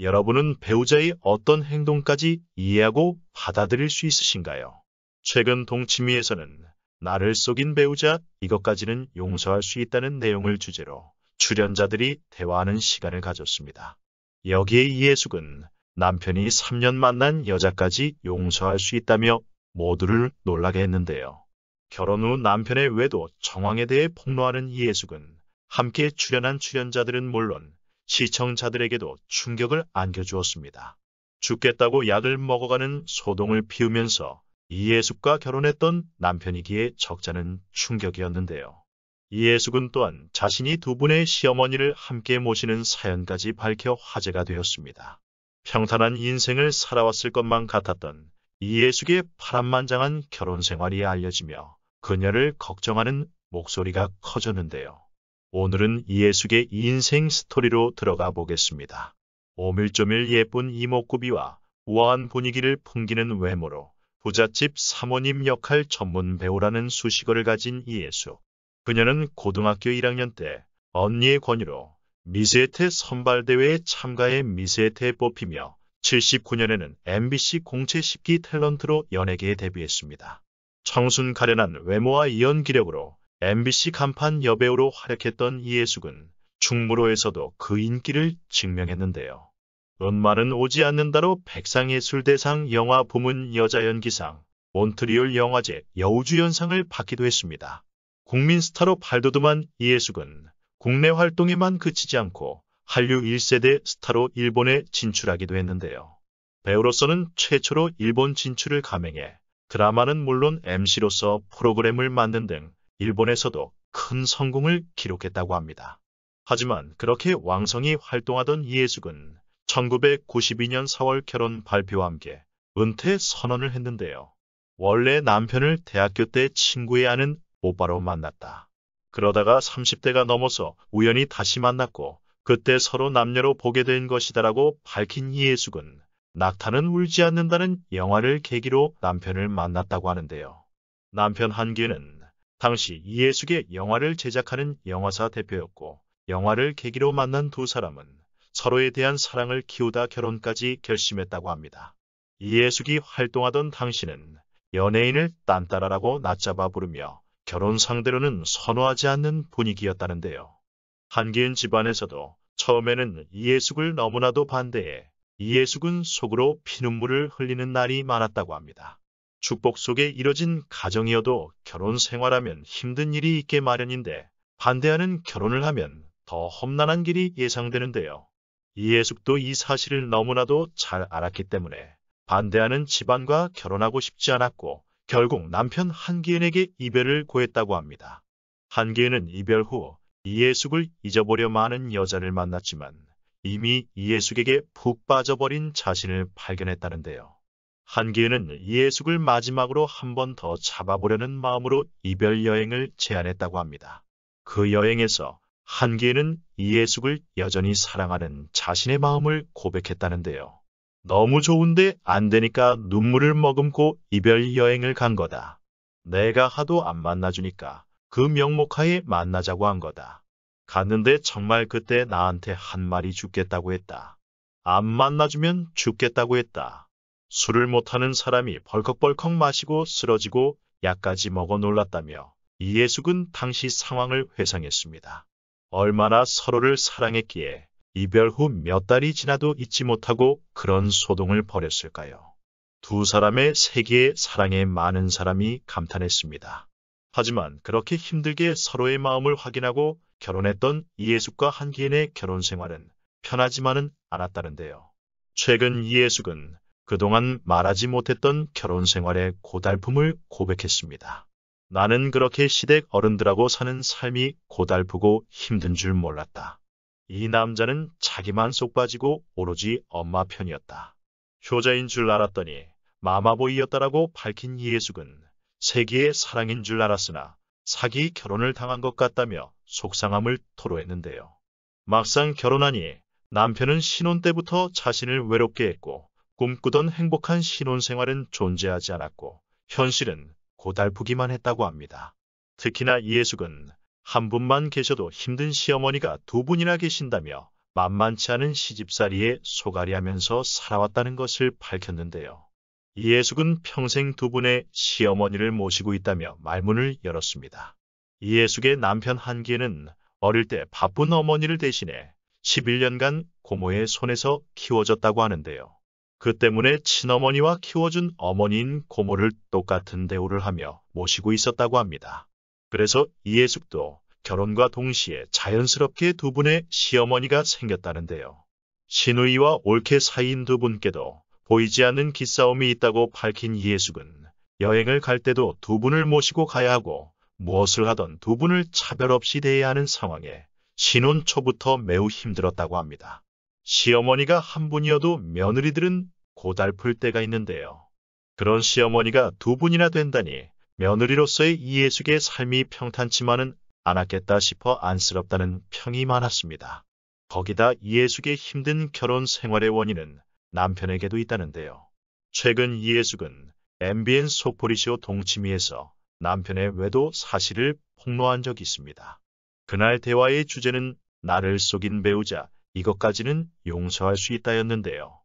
여러분은 배우자의 어떤 행동까지 이해하고 받아들일 수 있으신가요? 최근 동치미에서는 나를 속인 배우자 이것까지는 용서할 수 있다는 내용을 주제로 출연자들이 대화하는 시간을 가졌습니다. 여기에 이해숙은 남편이 3년 만난 여자까지 용서할 수 있다며 모두를 놀라게 했는데요. 결혼 후 남편의 외도 정황에 대해 폭로하는 이해숙은 함께 출연한 출연자들은 물론 시청자들에게도 충격을 안겨주었습니다. 죽겠다고 약을 먹어가는 소동을 피우면서 이예숙과 결혼했던 남편이기에 적잖은 충격이었는데요. 이예숙은 또한 자신이 두 분의 시어머니를 함께 모시는 사연까지 밝혀 화제가 되었습니다. 평탄한 인생을 살아왔을 것만 같았던 이예숙의 파란만장한 결혼 생활이 알려지며 그녀를 걱정하는 목소리가 커졌는데요. 오늘은 예숙의 인생 스토리로 들어가 보겠습니다. 오밀조밀 예쁜 이목구비와 우아한 분위기를 풍기는 외모로 부잣집 사모님 역할 전문 배우라는 수식어를 가진 이예수. 그녀는 고등학교 1학년 때 언니의 권유로 미세테 선발대회에 참가해 미세테에 뽑히며 79년에는 MBC 공채 10기 탤런트로 연예계에 데뷔했습니다. 청순 가련한 외모와 연기력으로 MBC 간판 여배우로 활약했던 이예숙은 충무로에서도 그 인기를 증명했는데요. 은말은 오지 않는다로 백상예술대상 영화 부문 여자연기상, 몬트리올 영화제 여우주연상을 받기도 했습니다. 국민 스타로 발돋움한 이예숙은 국내 활동에만 그치지 않고 한류 1세대 스타로 일본에 진출하기도 했는데요. 배우로서는 최초로 일본 진출을 감행해 드라마는 물론 MC로서 프로그램을 만든 등 일본에서도 큰 성공을 기록했다고 합니다. 하지만 그렇게 왕성히 활동하던 이해숙은 1992년 4월 결혼 발표와 함께 은퇴 선언을 했는데요. 원래 남편을 대학교 때 친구의 아는 오빠로 만났다. 그러다가 30대가 넘어서 우연히 다시 만났고 그때 서로 남녀로 보게 된 것이다라고 밝힌 이해숙은 낙타는 울지 않는다는 영화를 계기로 남편을 만났다고 하는데요. 남편 한기는 당시 이해숙의 영화를 제작하는 영화사 대표였고 영화를 계기로 만난 두 사람은 서로에 대한 사랑을 키우다 결혼까지 결심했다고 합니다. 이해숙이 활동하던 당시는 연예인을 딴따라라고 낮잡아 부르며 결혼 상대로는 선호하지 않는 분위기였다는데요. 한기은 집안에서도 처음에는 이해숙을 너무나도 반대해 이해숙은 속으로 피눈물을 흘리는 날이 많았다고 합니다. 축복 속에 이뤄진 가정이어도 결혼 생활하면 힘든 일이 있게 마련인데 반대하는 결혼을 하면 더 험난한 길이 예상되는데요. 이해숙도 이 사실을 너무나도 잘 알았기 때문에 반대하는 집안과 결혼하고 싶지 않았고 결국 남편 한기은에게 이별을 고했다고 합니다. 한기은은 이별 후 이해숙을 잊어보려 많은 여자를 만났지만 이미 이해숙에게 푹 빠져버린 자신을 발견했다는데요. 한기은은 예숙을 마지막으로 한 번 더 잡아보려는 마음으로 이별 여행을 제안했다고 합니다. 그 여행에서 한기은은 예숙을 여전히 사랑하는 자신의 마음을 고백했다는데요. 너무 좋은데 안 되니까 눈물을 머금고 이별 여행을 간 거다. 내가 하도 안 만나주니까 그 명목하에 만나자고 한 거다. 갔는데 정말 그때 나한테 한 말이 죽겠다고 했다. 안 만나주면 죽겠다고 했다. 술을 못하는 사람이 벌컥벌컥 마시고 쓰러지고 약까지 먹어 놀랐다며 이예숙은 당시 상황을 회상했습니다. 얼마나 서로를 사랑했기에 이별 후 몇 달이 지나도 잊지 못하고 그런 소동을 벌였을까요? 두 사람의 세계의 사랑에 많은 사람이 감탄했습니다. 하지만 그렇게 힘들게 서로의 마음을 확인하고 결혼했던 이예숙과 한기인의 결혼 생활은 편하지만은 않았다는데요. 최근 이예숙은 그동안 말하지 못했던 결혼 생활의 고달픔을 고백했습니다. 나는 그렇게 시댁 어른들하고 사는 삶이 고달프고 힘든 줄 몰랐다. 이 남자는 자기만 속 빠지고 오로지 엄마 편이었다. 효자인 줄 알았더니 마마보이였다라고 밝힌 이예숙은 세기의 사랑인 줄 알았으나 사기 결혼을 당한 것 같다며 속상함을 토로했는데요. 막상 결혼하니 남편은 신혼 때부터 자신을 외롭게 했고 꿈꾸던 행복한 신혼생활은 존재하지 않았고 현실은 고달프기만 했다고 합니다. 특히나 이해숙은 한 분만 계셔도 힘든 시어머니가 두 분이나 계신다며 만만치 않은 시집살이에 소가리하면서 살아왔다는 것을 밝혔는데요. 이해숙은 평생 두 분의 시어머니를 모시고 있다며 말문을 열었습니다. 이해숙의 남편 한기는 어릴 때 바쁜 어머니를 대신해 11년간 고모의 손에서 키워졌다고 하는데요. 그 때문에 친어머니와 키워준 어머니인 고모를 똑같은 대우를 하며 모시고 있었다고 합니다. 그래서 이예숙도 결혼과 동시에 자연스럽게 두 분의 시어머니가 생겼다는데요. 신우이와 올케 사이인 두 분께도 보이지 않는 기싸움이 있다고 밝힌 이예숙은 여행을 갈 때도 두 분을 모시고 가야 하고 무엇을 하던 두 분을 차별 없이 대해야 하는 상황에 신혼 초부터 매우 힘들었다고 합니다. 시어머니가 한 분이어도 며느리들은 고달플 때가 있는데요. 그런 시어머니가 두 분이나 된다니 며느리로서의 이예숙의 삶이 평탄치만은 않았겠다 싶어 안쓰럽다는 평이 많았습니다. 거기다 이예숙의 힘든 결혼 생활의 원인은 남편에게도 있다는데요. 최근 이예숙은 MBN 소포리쇼 동치미에서 남편의 외도 사실을 폭로한 적이 있습니다. 그날 대화의 주제는 나를 속인 배우자 이것까지는 용서할 수 있다였는데요.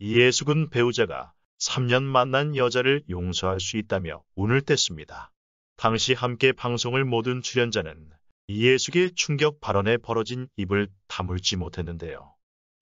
이예숙은 배우자가 3년 만난 여자를 용서할 수 있다며 운을 뗐습니다. 당시 함께 방송을 모든 출연자는 이예숙의 충격 발언에 벌어진 입을 다물지 못했는데요.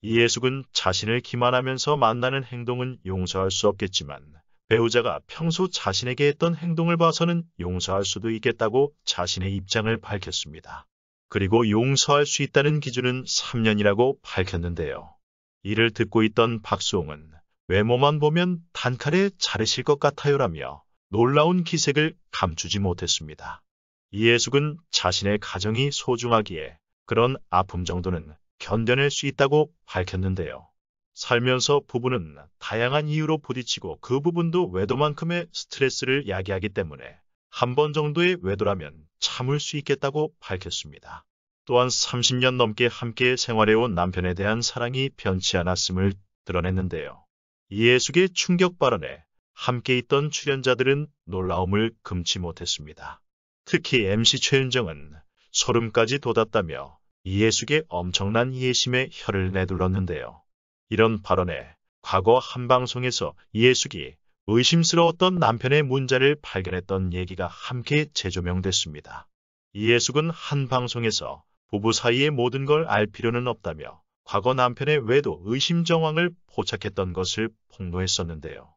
이예숙은 자신을 기만하면서 만나는 행동은 용서할 수 없겠지만 배우자가 평소 자신에게 했던 행동을 봐서는 용서할 수도 있겠다고 자신의 입장을 밝혔습니다. 그리고 용서할 수 있다는 기준은 3년이라고 밝혔는데요. 이를 듣고 있던 박수홍은 외모만 보면 단칼에 자르실 것 같아요라며 놀라운 기색을 감추지 못했습니다. 이해숙은 자신의 가정이 소중하기에 그런 아픔 정도는 견뎌낼 수 있다고 밝혔는데요. 살면서 부부는 다양한 이유로 부딪히고 그 부분도 외도만큼의 스트레스를 야기하기 때문에 한 번 정도의 외도라면 참을 수 있겠다고 밝혔습니다. 또한 30년 넘게 함께 생활해온 남편에 대한 사랑이 변치 않았음을 드러냈는데요. 이해숙의 충격 발언에 함께 있던 출연자들은 놀라움을 금치 못했습니다. 특히 MC 최윤정은 소름까지 돋았다며 이해숙의 엄청난 이해심에 혀를 내둘렀는데요. 이런 발언에 과거 한 방송에서 이해숙이 의심스러웠던 남편의 문자를 발견했던 얘기가 함께 재조명됐습니다. 이예숙은 한 방송에서 부부 사이의 모든 걸 알 필요는 없다며 과거 남편의 외도 의심 정황을 포착했던 것을 폭로했었는데요.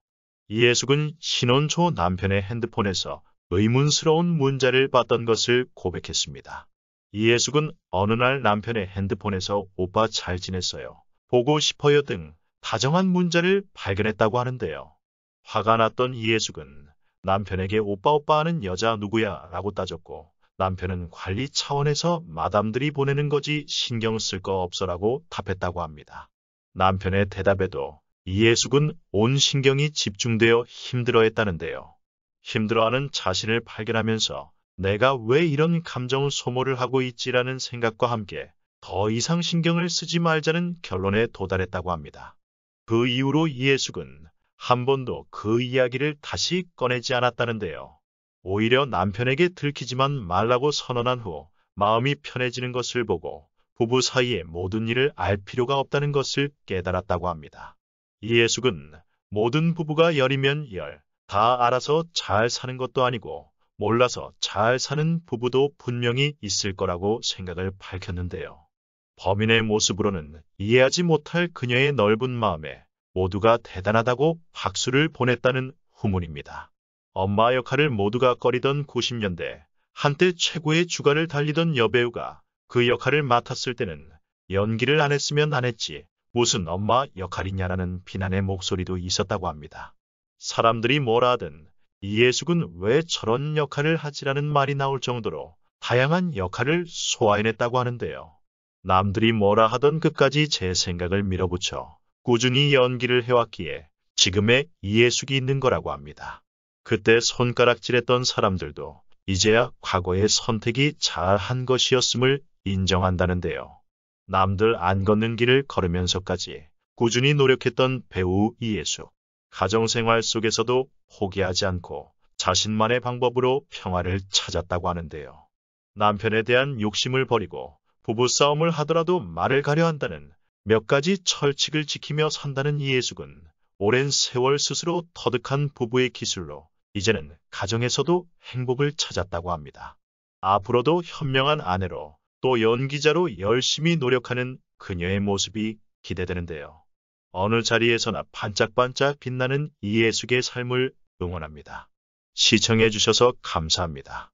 이예숙은 신혼 초 남편의 핸드폰에서 의문스러운 문자를 봤던 것을 고백했습니다. 이예숙은 어느 날 남편의 핸드폰에서 오빠 잘 지냈어요. 보고 싶어요 등 다정한 문자를 발견했다고 하는데요. 화가 났던 이해숙은 남편에게 오빠 오빠 하는 여자 누구야 라고 따졌고 남편은 관리 차원에서 마담들이 보내는 거지 신경 쓸 거 없어라고 답했다고 합니다. 남편의 대답에도 이해숙은 온 신경이 집중되어 힘들어했다는데요. 힘들어하는 자신을 발견하면서 내가 왜 이런 감정 소모를 하고 있지라는 생각과 함께 더 이상 신경을 쓰지 말자는 결론에 도달했다고 합니다. 그 이후로 이해숙은 한 번도 그 이야기를 다시 꺼내지 않았다는데요. 오히려 남편에게 들키지만 말라고 선언한 후 마음이 편해지는 것을 보고 부부 사이의 모든 일을 알 필요가 없다는 것을 깨달았다고 합니다. 이해숙은 모든 부부가 열이면 열, 다 알아서 잘 사는 것도 아니고 몰라서 잘 사는 부부도 분명히 있을 거라고 생각을 밝혔는데요. 범인의 모습으로는 이해하지 못할 그녀의 넓은 마음에 모두가 대단하다고 박수를 보냈다는 후문입니다. 엄마 역할을 모두가 꺼리던 90년대 한때 최고의 주가를 달리던 여배우가 그 역할을 맡았을 때는 연기를 안 했으면 안 했지 무슨 엄마 역할이냐라는 비난의 목소리도 있었다고 합니다. 사람들이 뭐라 하든 이예숙은 왜 저런 역할을 하지라는 말이 나올 정도로 다양한 역할을 소화해냈다고 하는데요. 남들이 뭐라 하던 끝까지 제 생각을 밀어붙여 꾸준히 연기를 해왔기에 지금의 이해숙이 있는 거라고 합니다. 그때 손가락질했던 사람들도 이제야 과거의 선택이 잘한 것이었음을 인정한다는데요. 남들 안 걷는 길을 걸으면서까지 꾸준히 노력했던 배우 이예숙. 가정생활 속에서도 포기하지 않고 자신만의 방법으로 평화를 찾았다고 하는데요. 남편에 대한 욕심을 버리고 부부싸움을 하더라도 말을 가려 한다는 몇 가지 철칙을 지키며 산다는 이예숙은 오랜 세월 스스로 터득한 부부의 기술로 이제는 가정에서도 행복을 찾았다고 합니다. 앞으로도 현명한 아내로 또 연기자로 열심히 노력하는 그녀의 모습이 기대되는데요. 어느 자리에서나 반짝반짝 빛나는 이예숙의 삶을 응원합니다. 시청해주셔서 감사합니다.